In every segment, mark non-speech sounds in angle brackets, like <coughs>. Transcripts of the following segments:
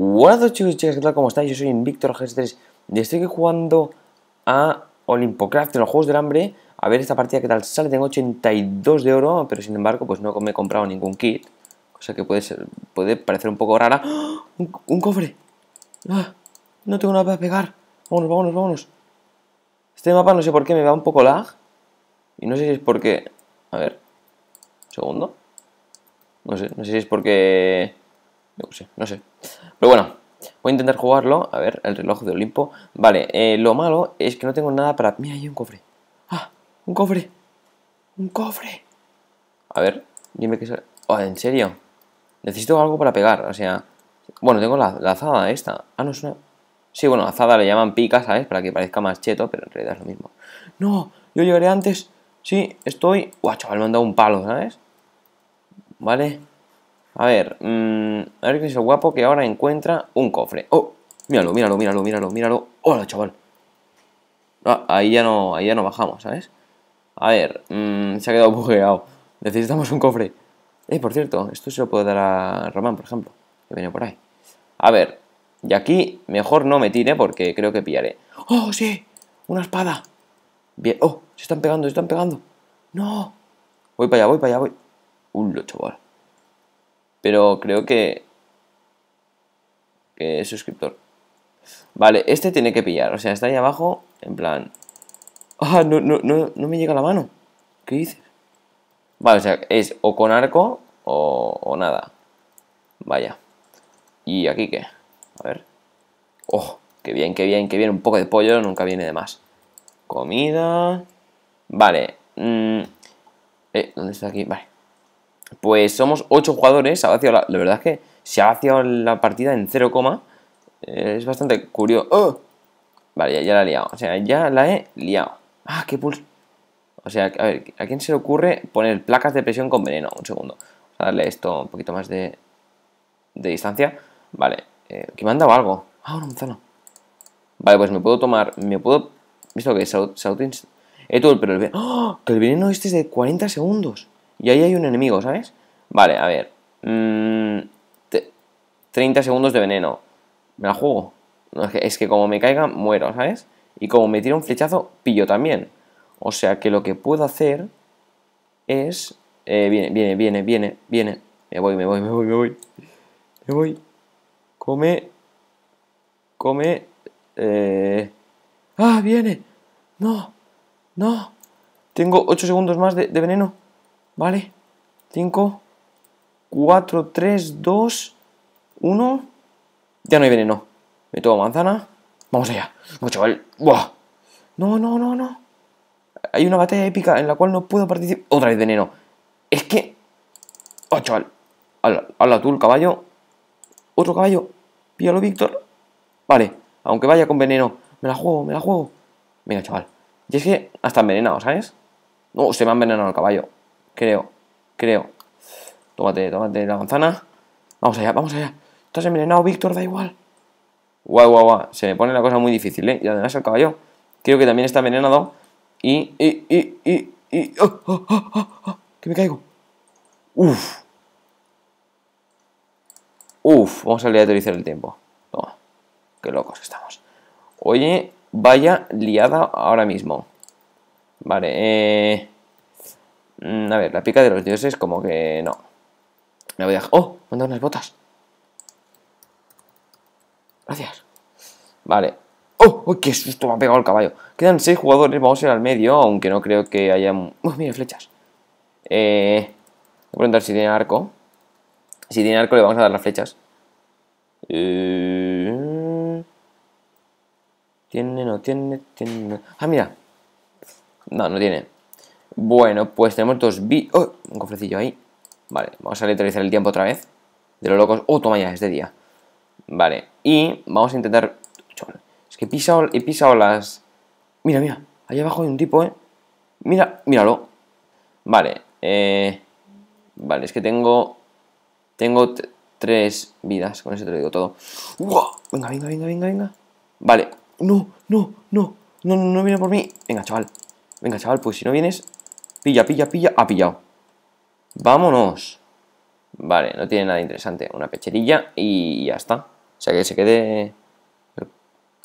Hola chicos y chicas, ¿qué tal? ¿Cómo estáis? Yo soy Invictor 3 y estoy jugando a Olimpocraft en los Juegos del Hambre. A ver esta partida qué tal sale. Tengo 82 de oro, pero sin embargo pues no me he comprado ningún kit. Cosa que puede, ser, puede parecer un poco rara. ¡Ah! Un, cofre! ¡Ah! No tengo nada para pegar. Vámonos, vámonos, vámonos. Este mapa no sé por qué me va un poco lag. Y no sé si es porque... A ver. segundo. No sé, no sé si es porque no sé, no sé. Pero bueno, voy a intentar jugarlo. A ver, el reloj de Olimpo. Vale, eh, lo malo es que no tengo nada para... Mira, hay un cofre. ¡Ah! ¡Un cofre! ¡Un cofre! A ver, dime que... Oh, ¿en serio? Necesito algo para pegar, o sea... Bueno, tengo la, azada esta. Ah, no, es una... Sí, bueno, azada le llaman pica, ¿sabes? Para que parezca más cheto, pero en realidad es lo mismo. ¡No! Yo llegaré antes. Sí, estoy... Guau, chaval, me han dado un palo, ¿sabes? Vale... A ver, mm, a ver qué es el guapo que ahora encuentra un cofre. ¡Oh! Míralo, míralo, míralo, míralo, míralo. ¡Hola, chaval! Ah, ahí ya no, ahí ya no bajamos, ¿sabes? A ver, mm, se ha quedado bugueado. Necesitamos un cofre. Eh, por cierto, esto se lo puedo dar a Román, por ejemplo, que viene por ahí. A ver, y aquí mejor no me tire porque creo que pillaré. ¡Oh, sí! ¡Una espada! Bien. ¡Oh! Se están pegando, se están pegando. ¡No! Voy para allá, voy para allá, voy. lo, chaval! Pero creo que... Que es suscriptor. Vale, este tiene que pillar. O sea, está ahí abajo, en plan... ¡Ah! no, no, no, no me llega la mano. ¿Qué dices? Vale, o sea, es o con arco o, o nada. Vaya. ¿Y aquí qué? A ver. ¡Oh! ¡Qué bien, qué bien, qué bien! Un poco de pollo nunca viene de más. Comida... Vale. Mm, eh, ¿Dónde está aquí? Vale pues somos 8 jugadores, ha la, verdad es que se ha vaciado la partida en 0, eh, es bastante curioso. ¡Oh! Vale, ya, la he liado, o sea, ya la he liado. Ah, qué pulso. O sea, a ver, ¿a quién se le ocurre poner placas de presión con veneno? Un segundo. Vamos a darle esto un poquito más de, distancia. Vale, eh, que me han dado algo. Ah, una manzana. Vale, pues me puedo tomar, me puedo... ¿Visto que es? He eh, todo pero el veneno... ¡Oh! Que el veneno este es de 40 segundos. Y ahí hay un enemigo, ¿sabes? Vale, a ver. 30 mm, segundos de veneno. Me la juego. es, que, como me caiga, muero, ¿sabes? Y como me tira un flechazo, pillo también. O sea que lo que puedo hacer es... Eh, viene, viene, viene, viene, viene. Me voy, me voy, me voy, me voy. Me voy. Come. Come. Eh... ¡Ah, viene! ¡No! ¡No! Tengo 8 segundos más de veneno. ¿Vale? 5, 4, 3, 2, 1. Ya no hay veneno. Me tomo manzana. Vamos allá. No, chaval. No, no, no, no. Hay una batalla épica en la cual no puedo participar. Otra vez veneno. Es que... ¡Oh, chaval! Habla, tú caballo. Otro caballo. Píalo, Víctor. Vale. Aunque vaya con veneno. Me la juego, me la juego. mira chaval. Y es que hasta envenenado, ¿sabes? No, se me ha envenenado el caballo creo, creo. Tómate, tómate la manzana. Vamos allá, vamos allá. Estás envenenado, Víctor, da igual. Guau, guau, guau. Se me pone la cosa muy difícil, ¿eh? Y además el caballo. Creo que también está envenenado. Y, y, y, y, y... ¡oh, oh, oh, ¡Que me caigo! ¡Uf! ¡Uf! Vamos a utilizar el tiempo. Toma. ¡Qué locos estamos! Oye, vaya liada ahora mismo. Vale, eh... Mm, a ver, la pica de los dioses como que no. Me voy a... ¡Oh! Me han dado unas botas. Gracias. Vale. ¡Oh! ¡Uy, qué susto! Me ha pegado el caballo. Quedan seis jugadores. Vamos a ir al medio, aunque no creo que haya... ¡Oh, mira, flechas! Eh... Voy a preguntar si tiene arco. Si tiene arco le vamos a dar las flechas. Eh... Tiene, no tiene, tiene... Ah, mira. No, no tiene. Bueno, pues tenemos dos vi... ¡Oh! Un cofrecillo ahí. Vale, vamos a literalizar el tiempo otra vez. De los locos. ¡Oh, toma ya! Es de día. Vale, y vamos a intentar... Es que he pisado, las... Mira, mira. Allá abajo hay un tipo, ¿eh? Mira, míralo. Vale, eh... Vale, es que tengo... Tengo tres vidas. Con eso te lo digo todo. Venga, venga, venga, venga, venga. Vale. No, no, no. No, no, no viene por mí. Venga, chaval. Venga, chaval, pues si no vienes, Pilla, pilla, pilla. Ha pillado. Vámonos. Vale, no tiene nada interesante. Una pecherilla y ya está. O sea que se quede...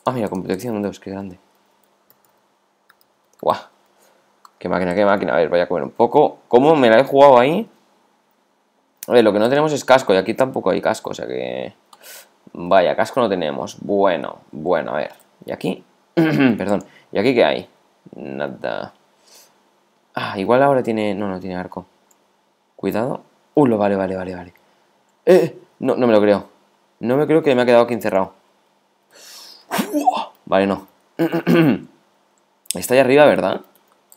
Ah, mira, con protección qué grande. Guau. Qué máquina, qué máquina. A ver, voy a comer un poco. ¿Cómo me la he jugado ahí? A ver, lo que no tenemos es casco y aquí tampoco hay casco, o sea que... Vaya, casco no tenemos. Bueno, bueno, a ver. ¿Y aquí? <clears throat> Perdón. ¿Y aquí qué hay? Nada. Ah, igual ahora tiene... No, no tiene arco. Cuidado. Uh, vale, vale, vale, vale. Eh, eh, no, no me lo creo. No me creo que me ha quedado aquí encerrado. Vale, no. <clears throat> Está ahí arriba, ¿verdad?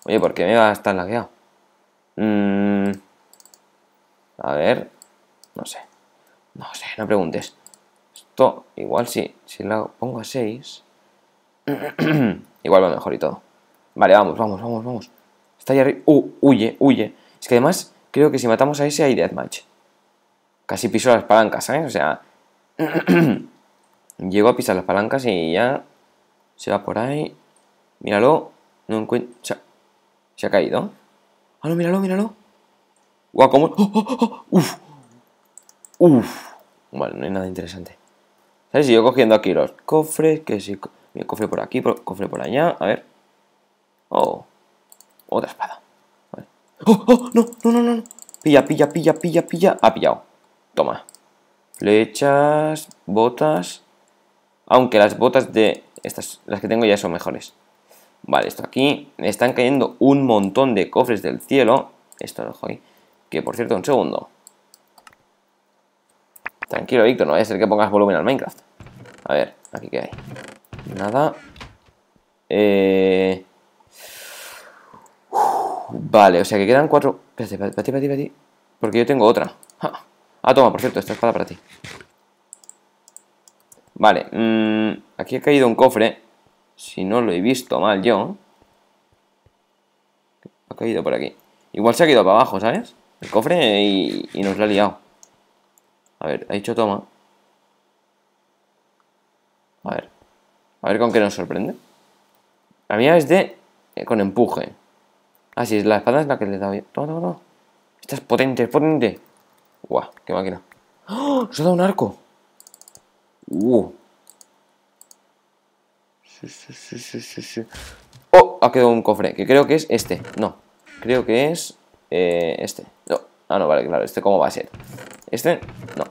Oye, ¿por qué me va a estar lagueado? Mm. a ver. No sé. No sé, no preguntes. Esto, igual si, si la pongo a 6. <clears throat> igual va mejor y todo. Vale, vamos, vamos, vamos, vamos. Está ahí arriba. Uh, huye, huye. Es que además, creo que si matamos a ese hay deathmatch. Casi piso las palancas, ¿sabes? O sea. <clears throat> Llego a pisar las palancas y ya. Se va por ahí. Míralo. No encuentro. Se ha, caído. Ah, no, míralo, míralo. Guau, cómo. ¡Oh oh, oh, oh, Uf. Uf. Vale, no hay nada interesante. ¿Sabes? Sigo cogiendo aquí los cofres. Que si. mi cofre por aquí, cofre por allá. A ver. Oh. Otra espada. oh! oh! ¡No, no, no, no! Pilla, pilla, pilla, pilla, pilla. Ha pillado. Toma. Flechas, botas. Aunque las botas de... Estas, las que tengo ya son mejores. Vale, esto aquí. Me están cayendo un montón de cofres del cielo. Esto lo dejo ahí. Que por cierto, un segundo. Tranquilo, Víctor, no vaya a ser que pongas volumen al Minecraft. A ver, aquí qué hay. Nada. Eh... Vale, o sea que quedan cuatro... Espérate, para ti, Porque yo tengo otra. Ah, toma, por cierto, esta espada para ti. Vale, mmm, aquí ha caído un cofre. Si no lo he visto mal yo. Ha caído por aquí. Igual se ha caído para abajo, ¿sabes? El cofre y, nos lo ha liado. A ver, ha dicho toma. A ver. A ver con qué nos sorprende. La mía es de... Eh, con empuje. Ah, sí, la espada es la que le he dado yo. No, no, no. Esta es potente, es potente. Guau, qué máquina. ¡Oh! se ha dado un arco! ¡Uh! Sí, sí, sí, ¡Oh! Ha quedado un cofre, que creo que es este. No, creo que es eh, este. No. Ah, no, vale, claro. ¿Este cómo va a ser? ¿Este? No.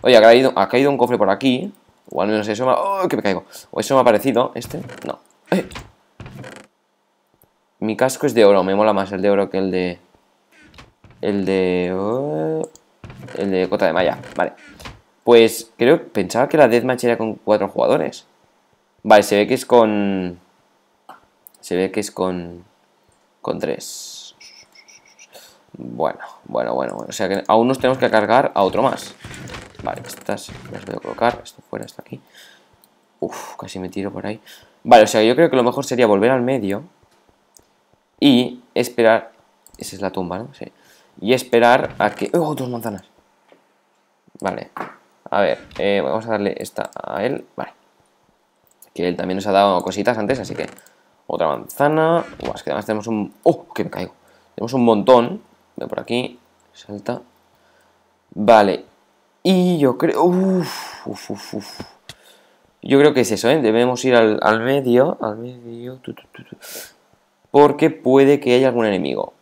Oye, ha caído, ha caído un cofre por aquí. O al menos eso me ha... ¡Oh, que me caigo! O eso me ha parecido. ¿Este? No. ¡Eh! Mi casco es de oro, me mola más el de oro que el de... El de... Oh, el de cota de malla, vale. Pues creo, pensaba que la deathmatch era con cuatro jugadores. Vale, se ve que es con... Se ve que es con... Con tres. Bueno, bueno, bueno, bueno. O sea que aún nos tenemos que cargar a otro más. Vale, estas las voy a colocar. Esto fuera, esto aquí. Uf, casi me tiro por ahí. Vale, o sea, yo creo que lo mejor sería volver al medio y esperar... Esa es la tumba, ¿no? Sí. Y esperar a que... ¡Oh, dos manzanas! Vale. A ver, eh, vamos a darle esta a él. Vale. Que él también nos ha dado cositas antes, así que... Otra manzana. es que además tenemos un... ¡Oh, que me caigo! Tenemos un montón. Veo por aquí. Salta. Vale. Y yo creo... Uf, uf, uf, Yo creo que es eso, ¿eh? Debemos ir al, medio. Al medio. Tu, porque puede que haya algún enemigo.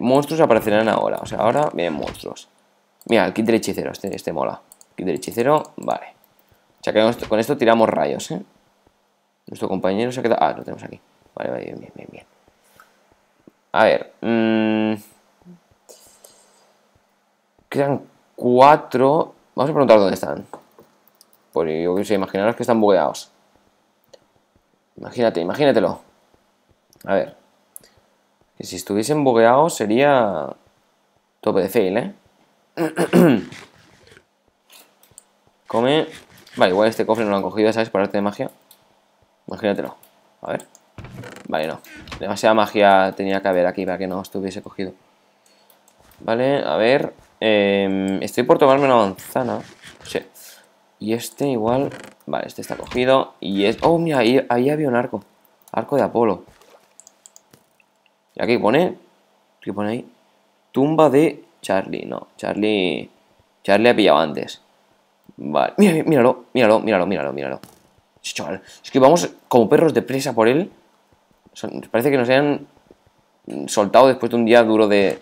Monstruos aparecerán ahora, o sea, ahora vienen monstruos. Mira, el kit de hechicero, este, este, mola. Kit de hechicero, vale. O sea, que con esto tiramos rayos, ¿eh? Nuestro compañero se ha quedado... Ah, lo tenemos aquí. Vale, vale, bien, bien, bien. A ver. Mm. Quedan cuatro... Vamos a preguntar dónde están. Pues yo que sé, imaginaros que están bugueados. Imagínate, imagínatelo. A ver. Que si estuviesen bugueados sería tope de fail, ¿eh? <coughs> Come. Vale, igual este cofre no lo han cogido, ¿sabes? Por arte de magia. Imagínatelo. A ver. Vale, no. Demasiada magia tenía que haber aquí para que no estuviese cogido. Vale, a ver. Em, estoy por tomarme una manzana. Sí. Y este igual... Vale, este está cogido. Y es... Oh, mira, ahí había un arco. Arco de Apolo. Y aquí pone, ¿qué pone ahí? Tumba de Charlie, no, Charlie, Charlie ha pillado antes. Vale, míralo, míralo, míralo, míralo, míralo, Chaval, es que vamos como perros de presa por él. parece que nos hayan soltado después de un día duro de,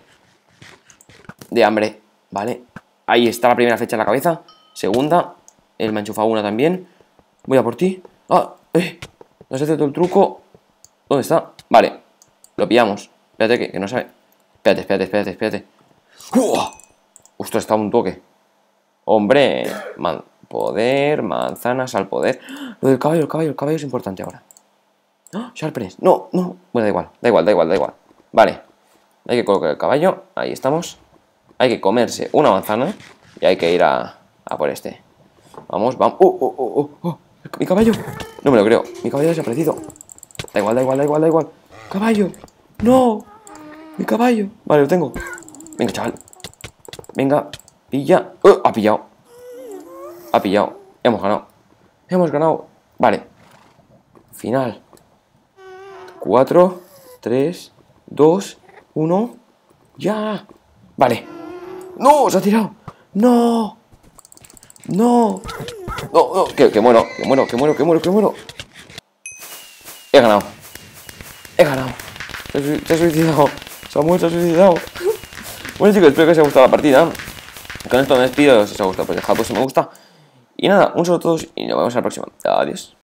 de hambre. Vale, ahí está la primera fecha en la cabeza. Segunda, él me una también. Voy a por ti. Ah, eh, No si hace todo el truco. ¿Dónde está? Vale, lo pillamos. Espérate, que, no sabe. Espérate, espérate, espérate, espérate. ¡Uah! Ostras, está un toque. Hombre, poder, manzanas al poder. Lo del caballo, el caballo, el caballo es importante ahora. ¡Oh, no, no. Bueno, da igual, da igual, da igual, da igual. Vale, hay que colocar el caballo. Ahí estamos. Hay que comerse una manzana y hay que ir a, por este. Vamos, vamos. ¡Oh, ¡Oh, oh, oh, oh! ¡Mi caballo! No me lo creo. Mi caballo ha desaparecido. Da igual, da igual, da igual, da igual. ¡Caballo! ¡No! ¡Mi caballo! Vale, lo tengo. Venga, chaval. Venga, pilla. ¡Uh! Ha pillado. Ha pillado. Hemos ganado. Hemos ganado. Vale. Final. 4, 3, 2, 1. ¡Ya! Vale. ¡No! ¡Se ha tirado! ¡No! ¡No! ¡No, no! ¡Que, bueno muero! ¡Que muero! ¡Que muero! ¡Que muero! ¡Que muero! He ganado ganado. Se ha suicidado. Samuel se ha suicidado. <laughs> bueno chicos, espero que os haya gustado la partida. Con esto me despido, si os ha gustado pues dejad pues si me gusta. Y nada, un saludo a todos y nos vemos en la próxima. Adiós.